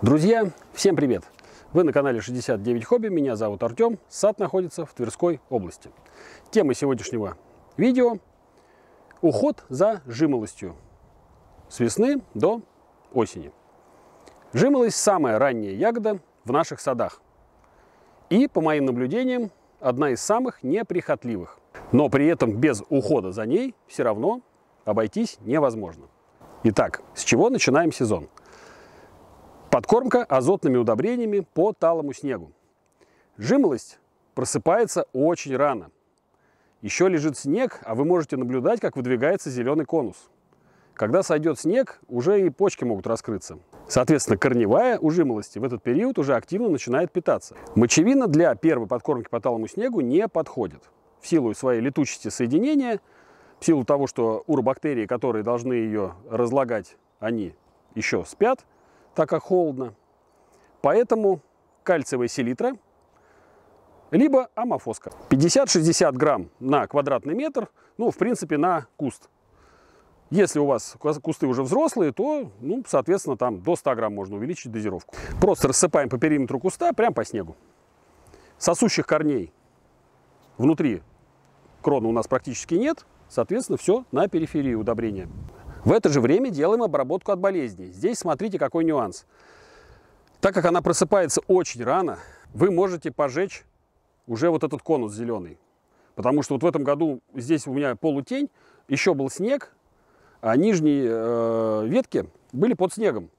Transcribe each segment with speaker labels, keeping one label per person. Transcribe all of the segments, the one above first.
Speaker 1: Друзья, всем привет! Вы на канале 69 Хобби, меня зовут Артем, сад находится в Тверской области. Тема сегодняшнего видео – уход за жимолостью с весны до осени. Жимолость – самая ранняя ягода в наших садах и, по моим наблюдениям, одна из самых неприхотливых. Но при этом без ухода за ней все равно обойтись невозможно. Итак, с чего начинаем сезон? Подкормка азотными удобрениями по талому снегу. Жимолость просыпается очень рано. Еще лежит снег, а вы можете наблюдать, как выдвигается зеленый конус. Когда сойдет снег, уже и почки могут раскрыться. Соответственно, корневая у жимолости в этот период уже активно начинает питаться. Мочевина для первой подкормки по талому снегу не подходит. В силу своей летучести соединения, в силу того, что уробактерии, которые должны ее разлагать, они еще спят – так как холодно. Поэтому кальциевая селитра, либо амофоска. 50-60 грамм на квадратный метр, ну, в принципе, на куст. Если у вас кусты уже взрослые, то, ну, соответственно, там до 100 грамм можно увеличить дозировку. Просто рассыпаем по периметру куста, прям по снегу. Сосущих корней внутри крона у нас практически нет, соответственно, все на периферии удобрения. В это же время делаем обработку от болезней. Здесь смотрите, какой нюанс. Так как она просыпается очень рано, вы можете пожечь уже вот этот конус зеленый. Потому что вот в этом году здесь у меня полутень, еще был снег, а нижние э, ветки были под снегом.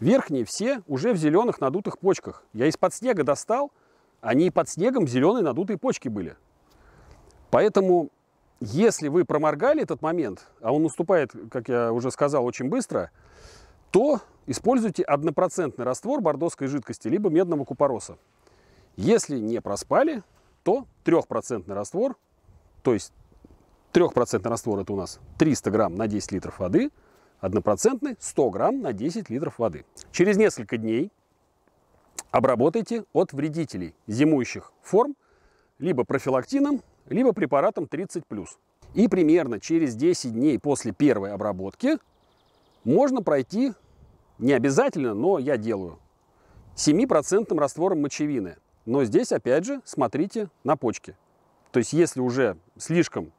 Speaker 1: Верхние все уже в зеленых надутых почках. Я из-под снега достал, они под снегом зеленые надутые почки были. Поэтому если вы проморгали этот момент, а он наступает, как я уже сказал, очень быстро, то используйте однопроцентный раствор бордоской жидкости либо медного купороса. Если не проспали, то трехпроцентный раствор, то есть трехпроцентный раствор это у нас 300 грамм на 10 литров воды, однопроцентный 100 грамм на 10 литров воды. Через несколько дней обработайте от вредителей зимующих форм либо профилактином, либо препаратом 30+. И примерно через 10 дней после первой обработки можно пройти, не обязательно, но я делаю, 7% раствором мочевины. Но здесь, опять же, смотрите на почки. То есть, если уже слишком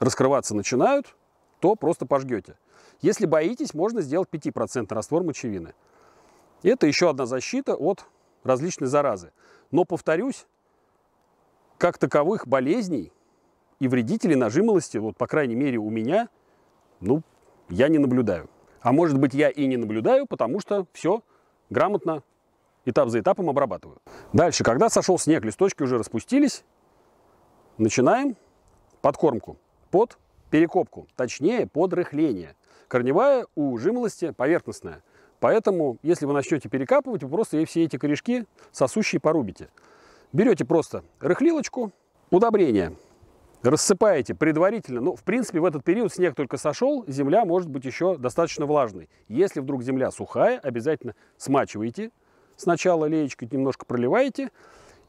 Speaker 1: раскрываться начинают, то просто пожгете. Если боитесь, можно сделать 5% раствор мочевины. Это еще одна защита от различной заразы. Но, повторюсь, как таковых болезней и вредителей нажимолости, вот, по крайней мере, у меня, ну, я не наблюдаю. А может быть, я и не наблюдаю, потому что все грамотно, этап за этапом обрабатываю. Дальше, когда сошел снег, листочки уже распустились, начинаем подкормку под перекопку, точнее под рыхление. Корневая у жимолости поверхностная. Поэтому, если вы начнете перекапывать, вы просто ей все эти корешки сосущие порубите. Берете просто рыхлилочку, удобрение, рассыпаете предварительно. Ну, в принципе, в этот период снег только сошел, земля может быть еще достаточно влажной. Если вдруг земля сухая, обязательно смачиваете. Сначала леечкой немножко проливаете,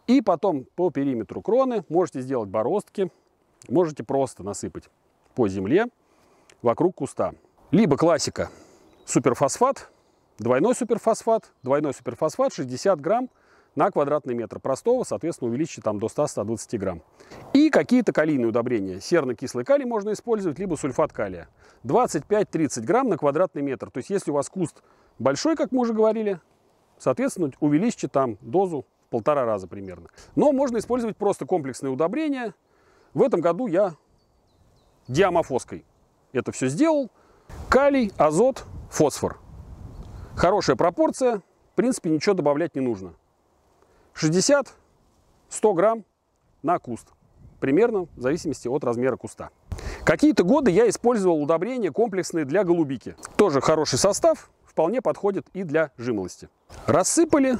Speaker 1: и потом по периметру кроны можете сделать бороздки, можете просто насыпать по земле вокруг куста. Либо классика суперфосфат, двойной суперфосфат, двойной суперфосфат 60 грамм на квадратный метр простого, соответственно, увеличить там до 100-120 грамм. И какие-то калийные удобрения. Серно-кислый калий можно использовать, либо сульфат калия. 25-30 грамм на квадратный метр. То есть, если у вас куст большой, как мы уже говорили, соответственно, увеличьте там дозу в полтора раза примерно. Но можно использовать просто комплексные удобрения. В этом году я диамофоской это все сделал. Калий, азот, фосфор. Хорошая пропорция, в принципе, ничего добавлять не нужно. 60-100 грамм на куст. Примерно в зависимости от размера куста. Какие-то годы я использовал удобрения комплексные для голубики. Тоже хороший состав, вполне подходит и для жимолости. Рассыпали,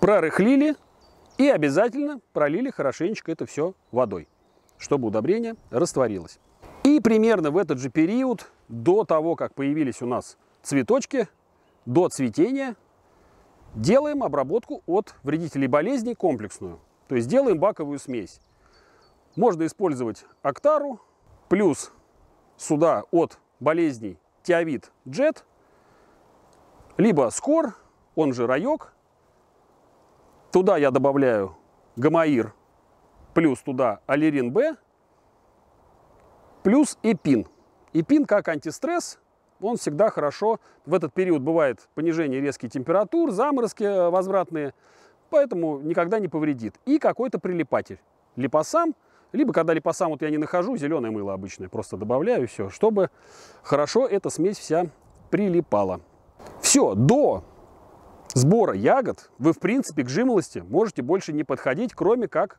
Speaker 1: прорыхлили и обязательно пролили хорошенечко это все водой, чтобы удобрение растворилось. И примерно в этот же период, до того, как появились у нас цветочки, до цветения, Делаем обработку от вредителей болезней комплексную, то есть делаем баковую смесь. Можно использовать октару, плюс сюда от болезней тиавит джет, либо скор, он же райок. Туда я добавляю гамаир, плюс туда алерин Б, плюс эпин. Эпин как антистресс, он всегда хорошо, в этот период бывает понижение резких температур, заморозки э, возвратные, поэтому никогда не повредит. И какой-то прилипатель. Липосам, либо когда липосам вот я не нахожу, зеленое мыло обычное, просто добавляю все, чтобы хорошо эта смесь вся прилипала. Все, до сбора ягод вы, в принципе, к жимолости можете больше не подходить, кроме как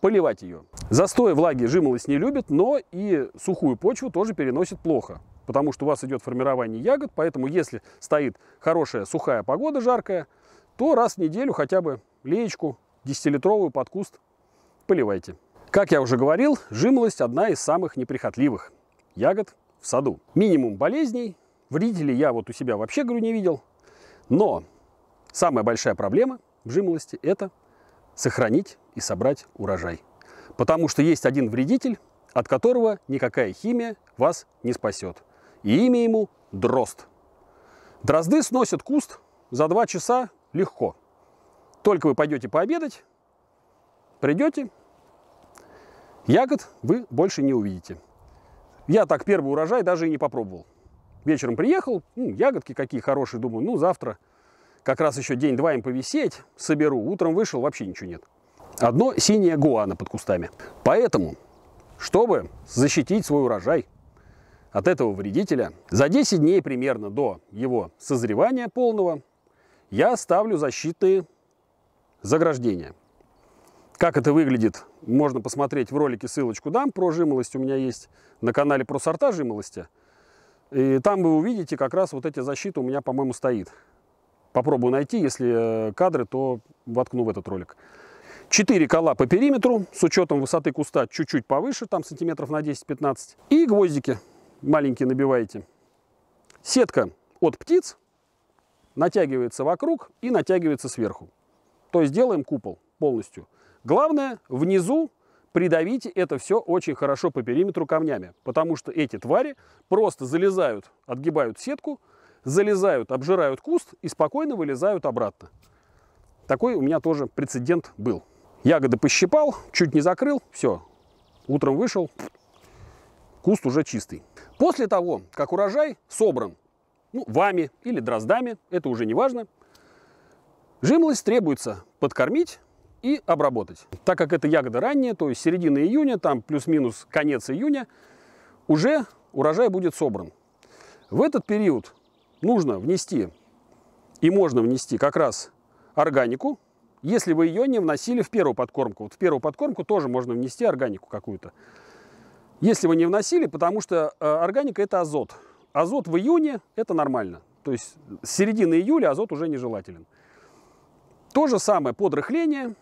Speaker 1: поливать ее. Застой влаги жимолость не любит, но и сухую почву тоже переносит плохо потому что у вас идет формирование ягод, поэтому если стоит хорошая сухая погода, жаркая, то раз в неделю хотя бы леечку 10-литровую под куст поливайте. Как я уже говорил, жимолость одна из самых неприхотливых ягод в саду. Минимум болезней, вредителей я вот у себя вообще, говорю, не видел. Но самая большая проблема в жимолости – это сохранить и собрать урожай. Потому что есть один вредитель, от которого никакая химия вас не спасет и имя ему дрозд. Дрозды сносят куст за два часа легко. Только вы пойдете пообедать, придете, ягод вы больше не увидите. Я так первый урожай даже и не попробовал. Вечером приехал, ну, ягодки какие хорошие, думаю, ну завтра как раз еще день-два им повисеть, соберу. Утром вышел, вообще ничего нет. Одно синее гуана под кустами. Поэтому, чтобы защитить свой урожай, от этого вредителя. За 10 дней примерно до его созревания полного я ставлю защитные заграждения. Как это выглядит, можно посмотреть в ролике, ссылочку дам. Про жимолость у меня есть на канале про сорта жимолости. И там вы увидите, как раз вот эти защиты у меня, по-моему, стоит. Попробую найти, если э, кадры, то воткну в этот ролик. Четыре кола по периметру, с учетом высоты куста чуть-чуть повыше, там сантиметров на 10-15. И гвоздики маленькие набиваете. Сетка от птиц натягивается вокруг и натягивается сверху. То есть делаем купол полностью. Главное, внизу придавите это все очень хорошо по периметру камнями, потому что эти твари просто залезают, отгибают сетку, залезают, обжирают куст и спокойно вылезают обратно. Такой у меня тоже прецедент был. Ягоды пощипал, чуть не закрыл, все. Утром вышел, куст уже чистый. После того, как урожай собран ну, вами или дроздами, это уже не важно, жимлость требуется подкормить и обработать. Так как это ягода ранняя, то есть середина июня, там плюс-минус конец июня, уже урожай будет собран. В этот период нужно внести и можно внести как раз органику, если вы ее не вносили в первую подкормку. Вот в первую подкормку тоже можно внести органику какую-то. Если вы не вносили, потому что э, органика это азот. Азот в июне это нормально. То есть с середины июля азот уже нежелателен. То же самое подрыхление.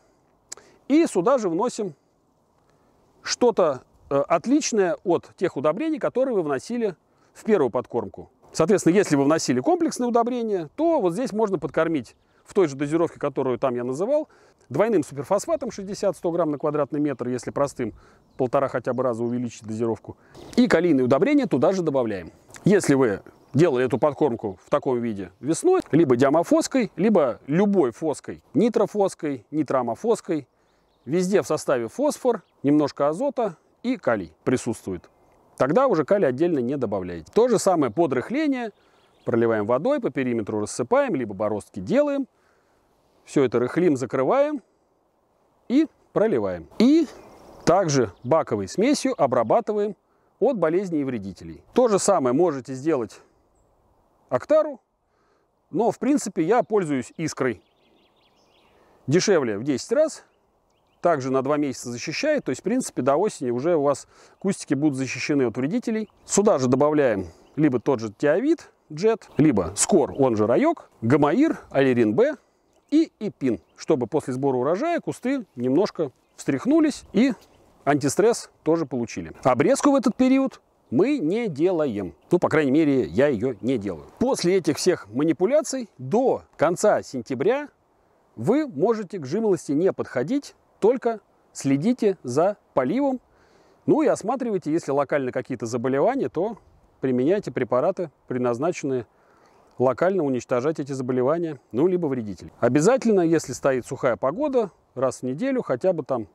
Speaker 1: И сюда же вносим что-то э, отличное от тех удобрений, которые вы вносили в первую подкормку. Соответственно, если вы вносили комплексные удобрения, то вот здесь можно подкормить в той же дозировке, которую там я называл, двойным суперфосфатом 60-100 грамм на квадратный метр, если простым, полтора хотя бы раза увеличить дозировку. И калийные удобрения туда же добавляем. Если вы делали эту подкормку в таком виде весной, либо диамофоской, либо любой фоской, нитрофоской, нитрамофоской, везде в составе фосфор, немножко азота и калий присутствует. Тогда уже калий отдельно не добавляете. То же самое подрыхление – проливаем водой, по периметру рассыпаем, либо бороздки делаем. Все это рыхлим, закрываем и проливаем. И также баковой смесью обрабатываем от болезней и вредителей. То же самое можете сделать Актару, но в принципе я пользуюсь Искрой. Дешевле в 10 раз, также на 2 месяца защищает, то есть в принципе до осени уже у вас кустики будут защищены от вредителей. Сюда же добавляем либо тот же тиовид, джет, либо скор, он же раек, гамаир, алирин Б и ипин, чтобы после сбора урожая кусты немножко встряхнулись и антистресс тоже получили. Обрезку в этот период мы не делаем. Ну, по крайней мере, я ее не делаю. После этих всех манипуляций до конца сентября вы можете к жимолости не подходить, только следите за поливом, ну и осматривайте, если локально какие-то заболевания, то применяйте препараты, предназначенные локально уничтожать эти заболевания, ну, либо вредителей. Обязательно, если стоит сухая погода, раз в неделю хотя бы там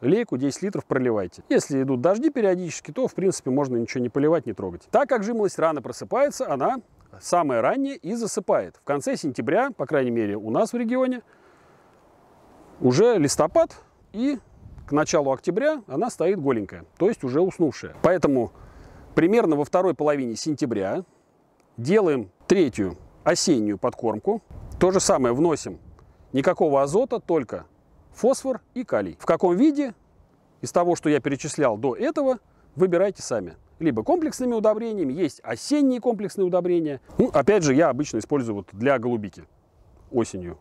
Speaker 1: лейку 10 литров проливайте. Если идут дожди периодически, то, в принципе, можно ничего не поливать, не трогать. Так как жимолость рано просыпается, она самая ранняя и засыпает. В конце сентября, по крайней мере, у нас в регионе, уже листопад, и к началу октября она стоит голенькая, то есть уже уснувшая. Поэтому Примерно во второй половине сентября делаем третью осеннюю подкормку. То же самое вносим. Никакого азота, только фосфор и калий. В каком виде? Из того, что я перечислял до этого, выбирайте сами. Либо комплексными удобрениями, есть осенние комплексные удобрения. Ну, опять же, я обычно использую вот для голубики осенью.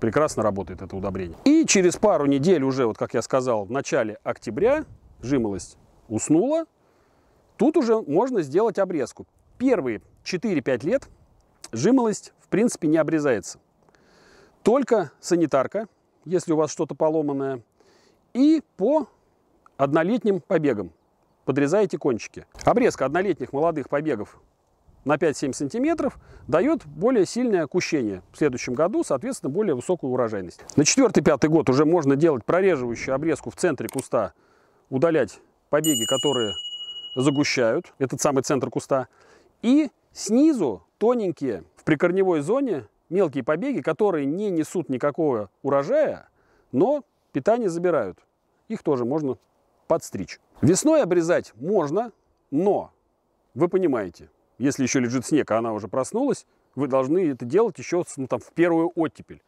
Speaker 1: Прекрасно работает это удобрение. И через пару недель уже, вот как я сказал, в начале октября жимолость уснула, Тут уже можно сделать обрезку. Первые 4-5 лет жимолость в принципе не обрезается. Только санитарка, если у вас что-то поломанное, и по однолетним побегам. Подрезаете кончики. Обрезка однолетних молодых побегов на 5-7 сантиметров дает более сильное кущение. В следующем году, соответственно, более высокую урожайность. На 4-5 год уже можно делать прореживающую обрезку в центре куста, удалять побеги, которые загущают этот самый центр куста. И снизу тоненькие в прикорневой зоне мелкие побеги, которые не несут никакого урожая, но питание забирают. Их тоже можно подстричь. Весной обрезать можно, но вы понимаете, если еще лежит снег, а она уже проснулась, вы должны это делать еще ну, там, в первую оттепель.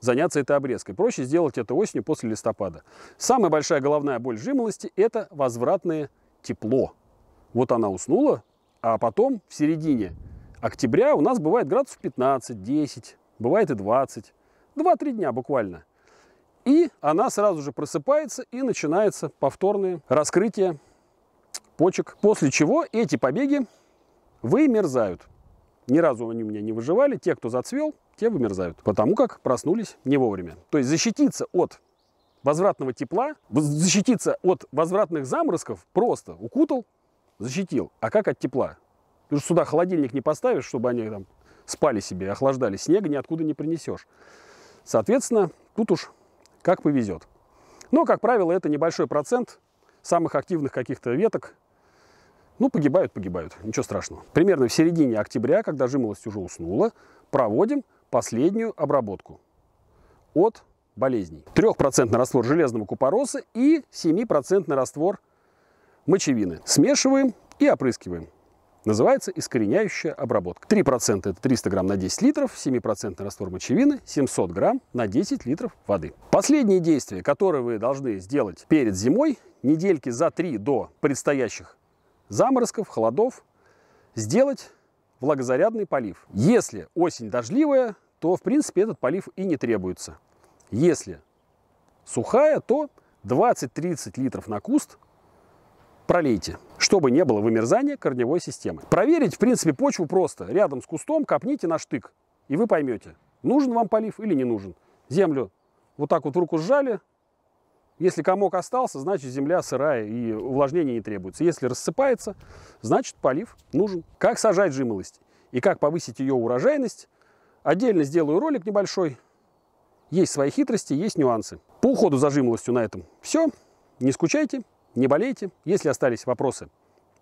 Speaker 1: Заняться этой обрезкой. Проще сделать это осенью после листопада. Самая большая головная боль жимолости – это возвратные тепло. Вот она уснула, а потом в середине октября у нас бывает градусов 15, 10, бывает и 20. 2-3 дня буквально. И она сразу же просыпается и начинается повторное раскрытие почек. После чего эти побеги вымерзают. Ни разу они у меня не выживали. Те, кто зацвел, те вымерзают. Потому как проснулись не вовремя. То есть защититься от возвратного тепла, защититься от возвратных заморозков просто укутал, защитил. А как от тепла? Ты же сюда холодильник не поставишь, чтобы они там спали себе, охлаждали. Снега ниоткуда не принесешь. Соответственно, тут уж как повезет. Но, как правило, это небольшой процент самых активных каких-то веток. Ну, погибают, погибают, ничего страшного. Примерно в середине октября, когда жимолость уже уснула, проводим последнюю обработку от болезней. 3% раствор железного купороса и 7% раствор мочевины. Смешиваем и опрыскиваем. Называется искореняющая обработка. 3% это 300 грамм на 10 литров, 7% раствор мочевины, 700 грамм на 10 литров воды. Последнее действие, которое вы должны сделать перед зимой, недельки за 3 до предстоящих заморозков, холодов, сделать влагозарядный полив. Если осень дождливая, то в принципе этот полив и не требуется. Если сухая, то 20-30 литров на куст пролейте, чтобы не было вымерзания корневой системы. Проверить, в принципе, почву просто. Рядом с кустом копните на штык, и вы поймете, нужен вам полив или не нужен. Землю вот так вот в руку сжали, если комок остался, значит земля сырая и увлажнение не требуется. Если рассыпается, значит полив нужен. Как сажать жимолость и как повысить ее урожайность, отдельно сделаю ролик небольшой, есть свои хитрости, есть нюансы. По уходу за жимолостью на этом все. Не скучайте, не болейте. Если остались вопросы,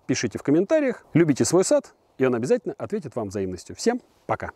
Speaker 1: пишите в комментариях. Любите свой сад, и он обязательно ответит вам взаимностью. Всем пока!